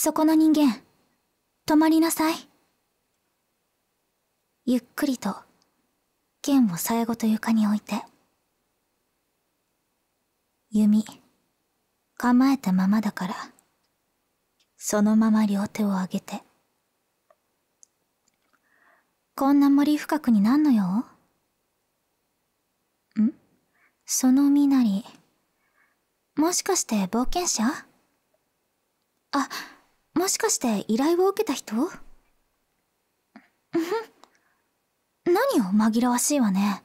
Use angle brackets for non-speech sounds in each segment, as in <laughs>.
そこの人間、止まりなさい。ゆっくりと、剣を最後と床に置いて。弓、構えたままだから、そのまま両手を上げて。こんな森深くになんのよんその身なり、もしかして冒険者あ、もしかして依頼を受けた人 <laughs> 何を紛らわしいわね。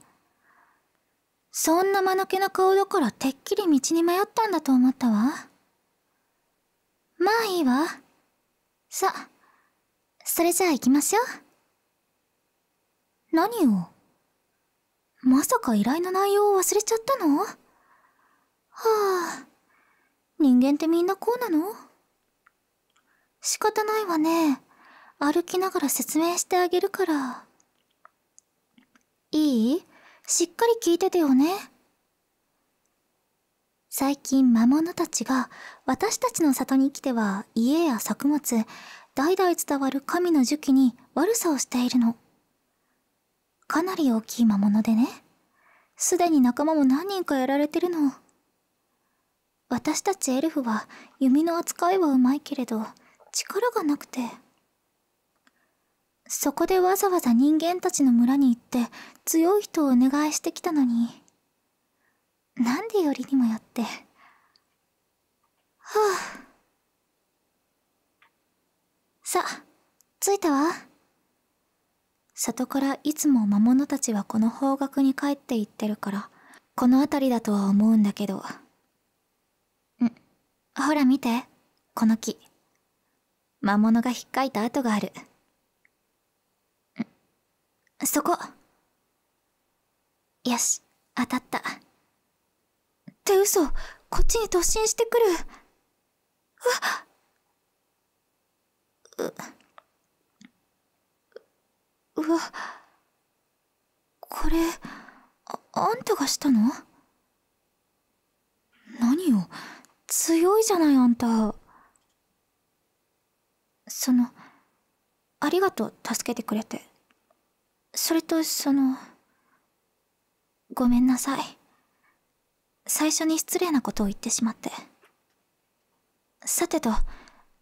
そんな間抜けな顔だからてっきり道に迷ったんだと思ったわ。まあいいわ。さ、それじゃあ行きましょう。何をまさか依頼の内容を忘れちゃったのはあ、人間ってみんなこうなの仕方ないわね歩きながら説明してあげるからいいしっかり聞いててよね最近魔物たちが私たちの里に来ては家や作物代々伝わる神の樹木に悪さをしているのかなり大きい魔物でねすでに仲間も何人かやられてるの私たちエルフは弓の扱いはうまいけれど力がなくてそこでわざわざ人間たちの村に行って強い人をお願いしてきたのになんでよりにもよってはあさ着いたわ里からいつも魔物たちはこの方角に帰って行ってるからこの辺りだとは思うんだけどんほら見てこの木。魔物がひっかいた跡があるそこよし当たったって嘘こっちに突進してくるうわうわこれああんたがしたの何よ強いじゃないあんたそのありがとう助けてくれてそれとそのごめんなさい最初に失礼なことを言ってしまってさてと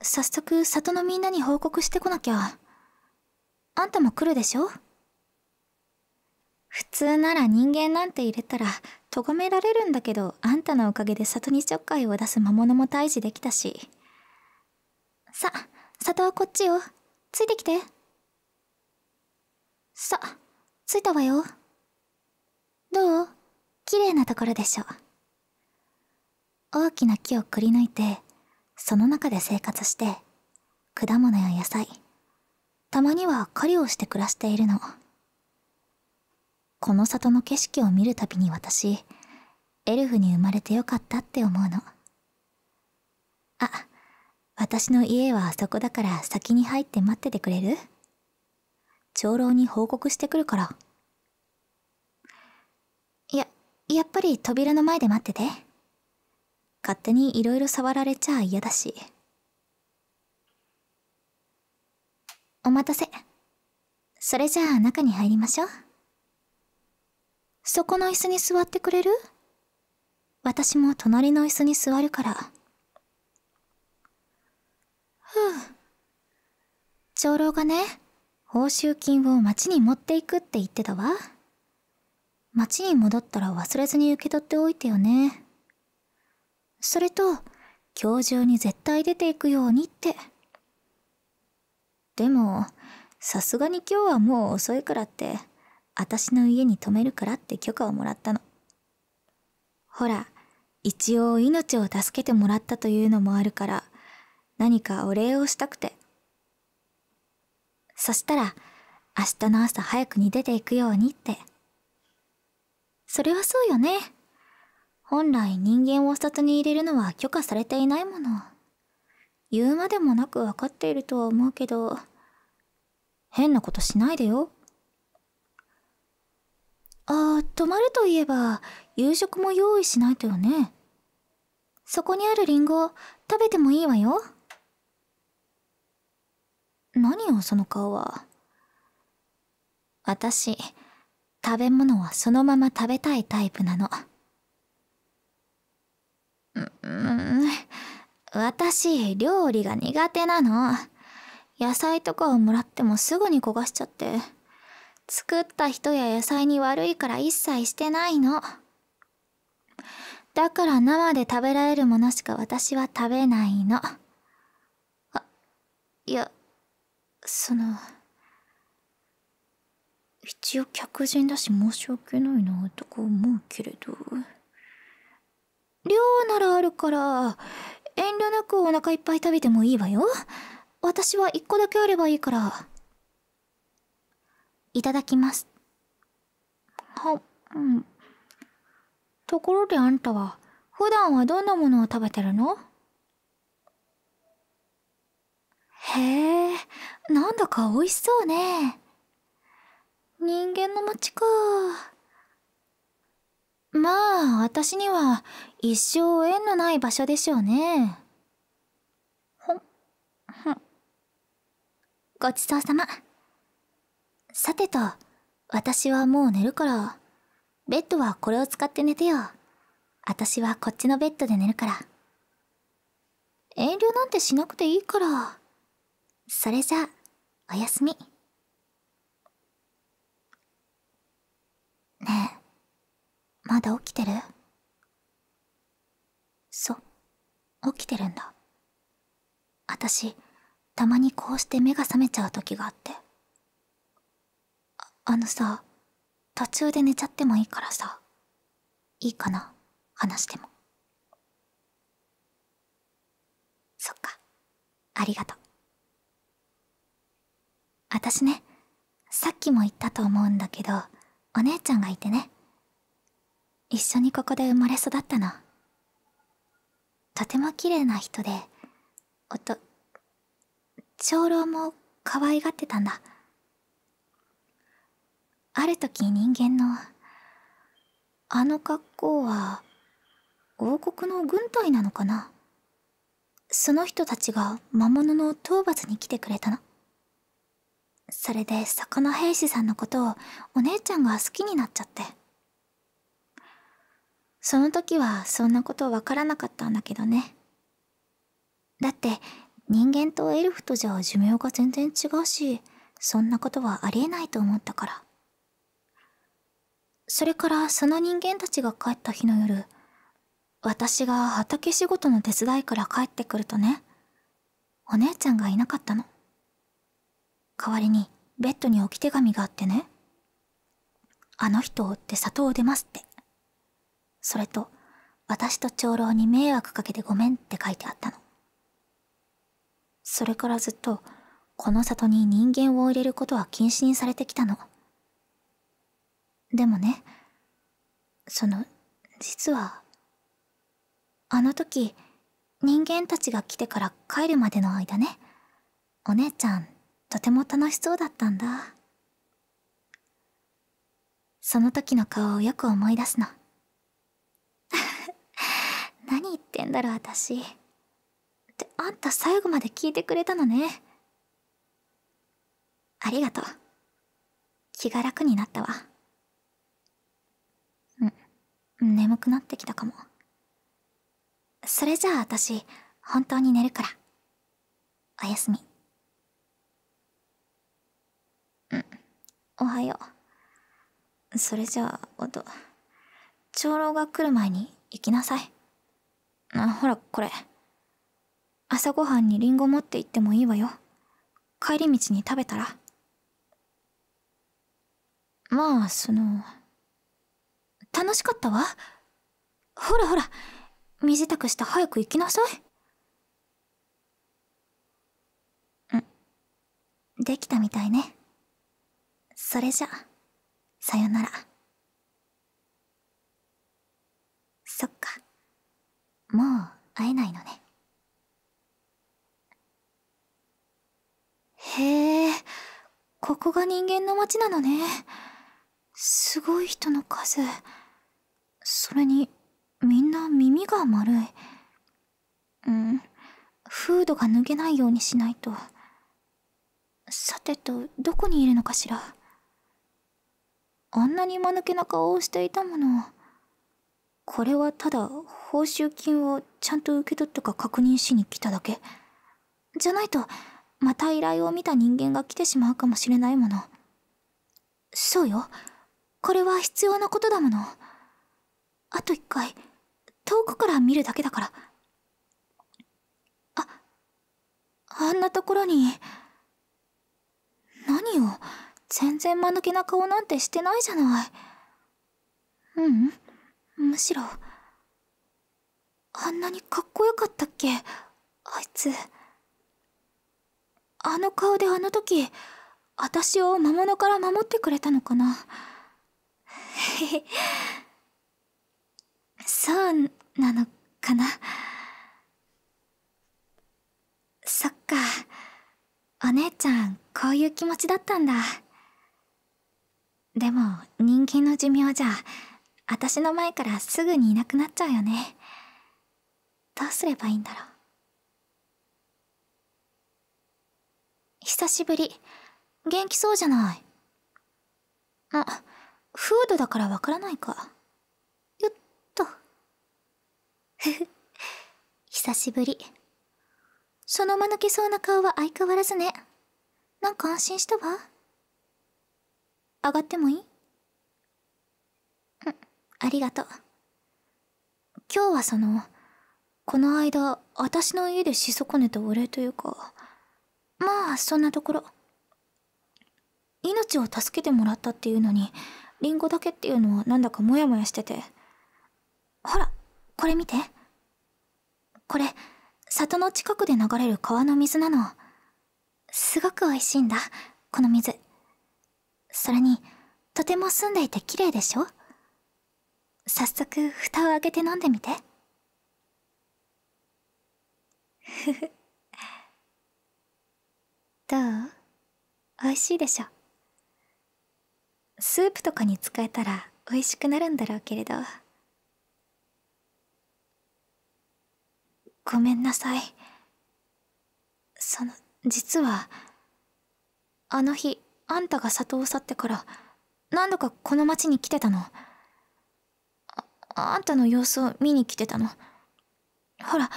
早速里のみんなに報告してこなきゃあんたも来るでしょ普通なら人間なんて入れたらとがめられるんだけどあんたのおかげで里にちょっかいを出す魔物も退治できたしさ里はこっちよついてきてさ着いたわよどう綺麗なところでしょ大きな木をくり抜いてその中で生活して果物や野菜たまには狩りをして暮らしているのこの里の景色を見るたびに私エルフに生まれてよかったって思うのあ私の家はあそこだから先に入って待っててくれる長老に報告してくるからややっぱり扉の前で待ってて勝手にいろいろ触られちゃ嫌だしお待たせそれじゃあ中に入りましょうそこの椅子に座ってくれる私も隣の椅子に座るから。ふう長老がね報酬金を町に持っていくって言ってたわ町に戻ったら忘れずに受け取っておいてよねそれと今日中に絶対出ていくようにってでもさすがに今日はもう遅いからって私の家に泊めるからって許可をもらったのほら一応命を助けてもらったというのもあるから何かお礼をしたくて。そしたら、明日の朝早くに出ていくようにって。それはそうよね。本来人間をお札に入れるのは許可されていないもの。言うまでもなく分かっているとは思うけど、変なことしないでよ。ああ、泊まるといえば、夕食も用意しないとよね。そこにあるリンゴ、食べてもいいわよ。何よその顔は私食べ物はそのまま食べたいタイプなのうん私料理が苦手なの野菜とかをもらってもすぐに焦がしちゃって作った人や野菜に悪いから一切してないのだから生で食べられるものしか私は食べないのあいやその一応客人だし申し訳ないなとか思うけれど量ならあるから遠慮なくお腹いっぱい食べてもいいわよ私は1個だけあればいいからいただきますはうんところであんたは普段はどんなものを食べてるのへえなんだか美味しそうね人間の街かまあ私には一生縁のない場所でしょうねほほごちそうさまさてと私はもう寝るからベッドはこれを使って寝てよ私はこっちのベッドで寝るから遠慮なんてしなくていいからそれじゃあおやすみねえまだ起きてるそ起きてるんだ私たまにこうして目が覚めちゃう時があってああのさ途中で寝ちゃってもいいからさいいかな話してもそっかありがとう私ねさっきも言ったと思うんだけどお姉ちゃんがいてね一緒にここで生まれ育ったのとても綺麗な人でおと長老も可愛がってたんだある時人間のあの格好は王国の軍隊なのかなその人たちが魔物の討伐に来てくれたのそれで魚兵士さんのことをお姉ちゃんが好きになっちゃってその時はそんなことわからなかったんだけどねだって人間とエルフとじゃ寿命が全然違うしそんなことはありえないと思ったからそれからその人間たちが帰った日の夜私が畑仕事の手伝いから帰ってくるとねお姉ちゃんがいなかったの代わりにベッドに置き手紙があってねあの人を追って里を出ますってそれと私と長老に迷惑かけてごめんって書いてあったのそれからずっとこの里に人間を入れることは禁止にされてきたのでもねその実はあの時人間たちが来てから帰るまでの間ねお姉ちゃんとても楽しそうだったんだその時の顔をよく思い出すの <laughs> 何言ってんだろ私ってあんた最後まで聞いてくれたのねありがとう気が楽になったわうん眠くなってきたかもそれじゃあ私本当に寝るからおやすみおはようそれじゃあ音長老が来る前に行きなさいあほらこれ朝ごはんにリンゴ持って行ってもいいわよ帰り道に食べたらまあその楽しかったわほらほら身支度して早く行きなさいできたみたいねそれじゃさよならそっかもう会えないのねへえここが人間の街なのねすごい人の数それにみんな耳が丸いうんフードが脱げないようにしないとさてとどこにいるのかしらあんなに間抜けな顔をしていたものこれはただ報酬金をちゃんと受け取ったか確認しに来ただけじゃないとまた依頼を見た人間が来てしまうかもしれないものそうよこれは必要なことだものあと一回遠くから見るだけだからああんなところに何を全然間抜けな顔なんてしてないじゃないううんむしろあんなにかっこよかったっけあいつあの顔であの時私を魔物から守ってくれたのかな <laughs> そうなのかなそっかお姉ちゃんこういう気持ちだったんだ。でも人間の寿命じゃ私の前からすぐにいなくなっちゃうよねどうすればいいんだろう久しぶり元気そうじゃないあフードだからわからないかよっとふふ <laughs> 久しぶりその間抜けそうな顔は相変わらずねなんか安心したわ上がってもいいありがとう。今日はその、この間、私の家でし損ねたお礼というか、まあ、そんなところ。命を助けてもらったっていうのに、リンゴだけっていうのはなんだかモヤモヤしてて。ほら、これ見て。これ、里の近くで流れる川の水なの。すごく美味しいんだ、この水。それにとても澄んでいて綺麗でしょ早速蓋を開けて飲んでみてふふ <laughs> どう美味しいでしょスープとかに使えたら美味しくなるんだろうけれどごめんなさいその実はあの日あんたが里を去ってから何度かこの町に来てたのああんたの様子を見に来てたのほら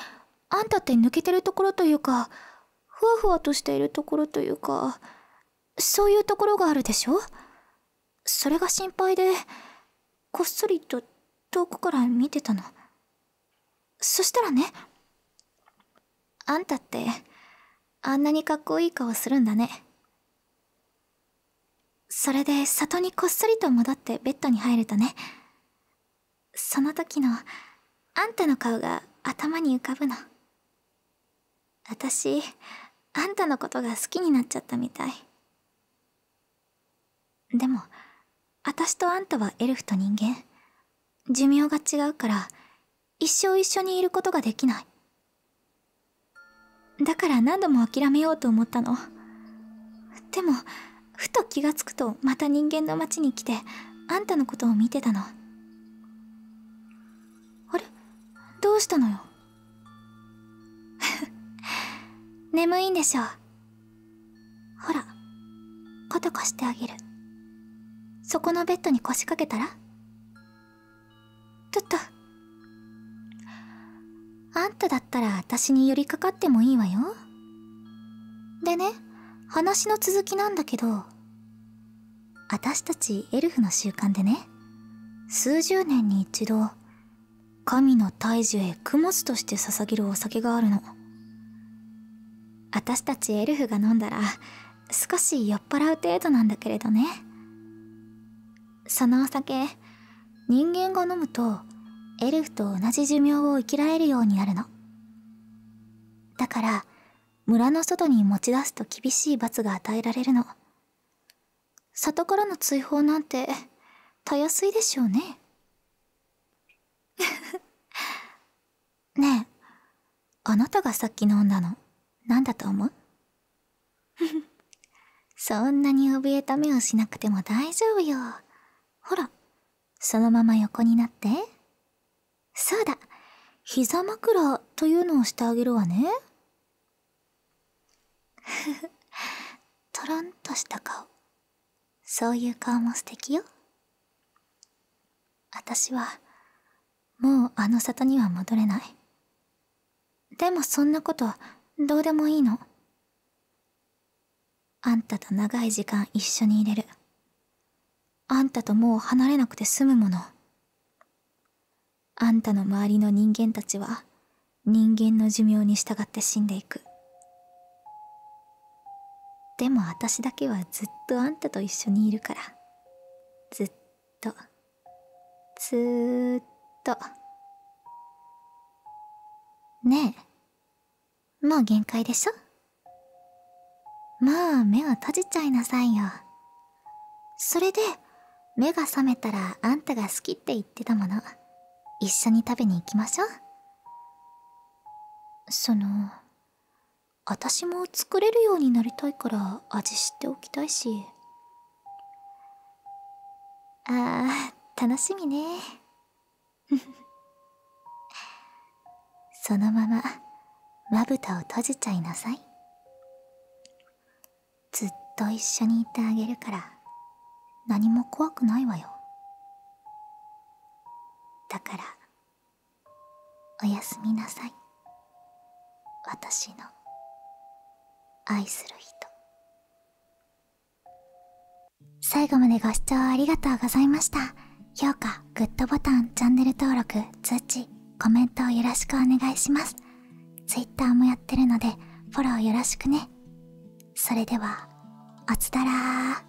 あんたって抜けてるところというかふわふわとしているところというかそういうところがあるでしょそれが心配でこっそりと遠くから見てたのそしたらねあんたってあんなにかっこいい顔するんだねそれで里にこっそりと戻ってベッドに入るとねその時のあんたの顔が頭に浮かぶの私あんたのことが好きになっちゃったみたいでも私とあんたはエルフと人間寿命が違うから一生一緒にいることができないだから何度も諦めようと思ったのでもふと気がつくとまた人間の町に来てあんたのことを見てたのあれどうしたのよ <laughs> 眠いんでしょほら肩貸してあげるそこのベッドに腰掛けたらちょっとあんただったら私に寄りかかってもいいわよでね話の続きなんだけど私たちエルフの習慣でね数十年に一度神の大樹へ供物として捧げるお酒があるの私たちエルフが飲んだら少し酔っ払う程度なんだけれどねそのお酒人間が飲むとエルフと同じ寿命を生きられるようになるのだから村の外に持ち出すと厳しい罰が与えられるの里からの追放なんてたやすいでしょうね <laughs> ねえあなたがさっき飲んだの何だと思う <laughs> そんなに怯えた目をしなくても大丈夫よほらそのまま横になってそうだ膝枕というのをしてあげるわねトロンとした顔そういう顔も素敵よ私はもうあの里には戻れないでもそんなことどうでもいいのあんたと長い時間一緒にいれるあんたともう離れなくて済むものあんたの周りの人間たちは人間の寿命に従って死んでいくでも私だけはずっとあんたと一緒にいるからずっとずーっとねえもう限界でしょまあ目を閉じちゃいなさいよそれで目が覚めたらあんたが好きって言ってたもの一緒に食べに行きましょうその私も作れるようになりたいから味知っておきたいしあー楽しみね <laughs> そのまままぶたを閉じちゃいなさいずっと一緒にいてあげるから何も怖くないわよだからおやすみなさい私の。愛する人最後までご視聴ありがとうございました評価グッドボタンチャンネル登録通知コメントをよろしくお願いします Twitter もやってるのでフォローよろしくねそれではおつだらー